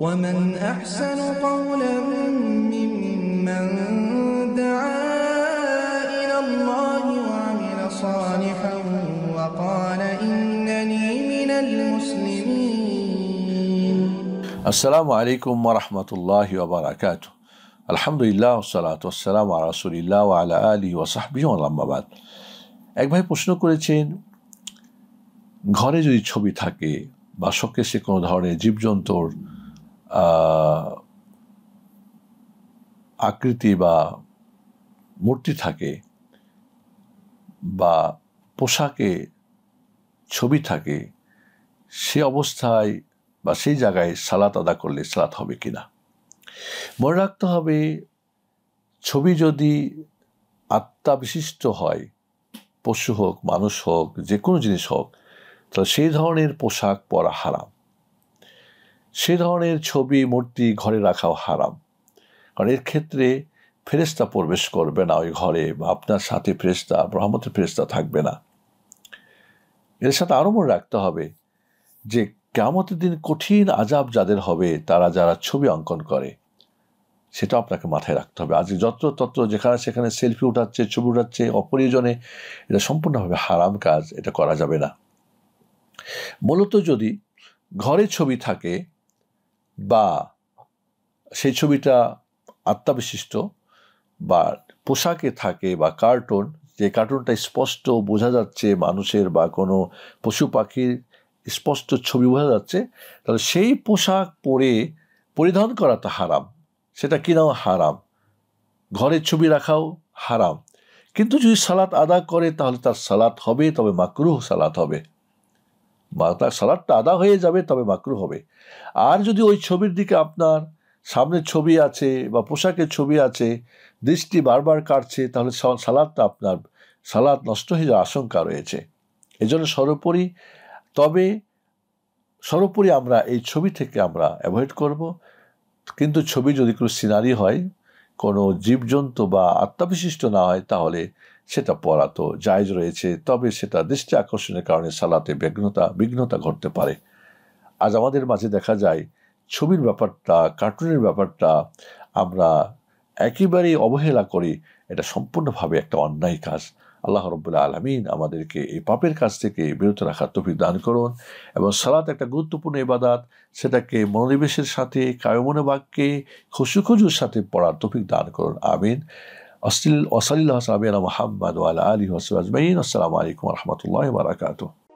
ومن أحسن قولا ممن دعا إلى الله وعمل صالحا وقال إنني من المسلمين السلام عليكم ورحمة الله وبركاته الحمد لله والصلاة والسلام على رسول الله وعلى آله وصحبه ومن এক ভাই প্রশ্ন করেছেন ঘরে যদি ছবি থাকে বা শোকেসে কোনো ধরনের জীবজন্তুর আকৃতি বা মূর্তি থাকে বা পোশাকে ছবি থাকে সে অবস্থায় বা সেই জায়গায় সালাত আদা করলে সালাত হবে কি না মনে রাখতে হবে ছবি যদি আত্মা বিশিষ্ট হয় পশু হোক মানুষ হোক যে কোনো জিনিস হোক তাহলে সেই ধরনের পোশাক পরা হারাম সে ধরনের ছবি মূর্তি ঘরে রাখাও হারাম কারণ এর ক্ষেত্রে ফেরেস্তা প্রবেশ করবে না ওই ঘরে বা আপনার সাথে ফেরেস্তা ব্রহ্মতের ফেরেস্তা থাকবে না এর সাথে আরও মনে রাখতে হবে যে কেমতের দিন কঠিন আজাব যাদের হবে তারা যারা ছবি অঙ্কন করে সেটা আপনাকে মাথায় রাখতে হবে আজকে তত যেখানে সেখানে সেলফি উঠাচ্ছে ছবি উঠাচ্ছে অপরিজনে এটা সম্পূর্ণভাবে হারাম কাজ এটা করা যাবে না মূলত যদি ঘরে ছবি থাকে বা সেই ছবিটা আত্মাবিশিষ্ট বা পোশাকে থাকে বা কার্টুন যে কার্টুনটা স্পষ্ট বোঝা যাচ্ছে মানুষের বা কোনো পশু পাখির স্পষ্ট ছবি বোঝা যাচ্ছে তাহলে সেই পোশাক পরে পরিধান করা তো হারাম সেটা কিনাও হারাম ঘরের ছবি রাখাও হারাম কিন্তু যদি সালাত আদা করে তাহলে তার সালাত হবে তবে মাকরুহ সালাত হবে বা তার সালাদটা আদা হয়ে যাবে তবে মাকরু হবে আর যদি ওই ছবির দিকে আপনার সামনে ছবি আছে বা পোশাকের ছবি আছে দৃষ্টি বারবার কাটছে তাহলে সালাদটা আপনার সালাদ নষ্ট হয়ে যাওয়ার আশঙ্কা রয়েছে এজন্য সর্বোপরি তবে সর্বোপরি আমরা এই ছবি থেকে আমরা অ্যাভয়েড করব কিন্তু ছবি যদি কোনো সিনারি হয় কোনো জীবজন্তু বা আত্মাবিশিষ্ট না হয় তাহলে সেটা পড়া তো জায়জ রয়েছে তবে সেটা দৃষ্টি আকর্ষণের কারণে সালাতে বিঘ্নতা বিঘ্নতা ঘটতে পারে আজ আমাদের মাঝে দেখা যায় ছবির ব্যাপারটা কার্টুনের ব্যাপারটা আমরা একেবারেই অবহেলা করি এটা সম্পূর্ণভাবে একটা অন্যায় কাজ আল্লাহ রব্বুল্লা আলমিন আমাদেরকে এই পাপের কাছ থেকে বিরত রাখার তফি দান করুন এবং সালাদ একটা গুরুত্বপূর্ণ ইবাদাত সেটাকে মনোনিবেশের সাথে কায়মনে বাক্যে খুশুখুজুর সাথে পড়ার তফিক দান করুন আমিন অসলিল অসালিল্লাহ সাবিনা মোহাম্মদ আল আলী হসবাজমাইন আসসালামু আলাইকুম রহমতুল্লাহ বারাকাতু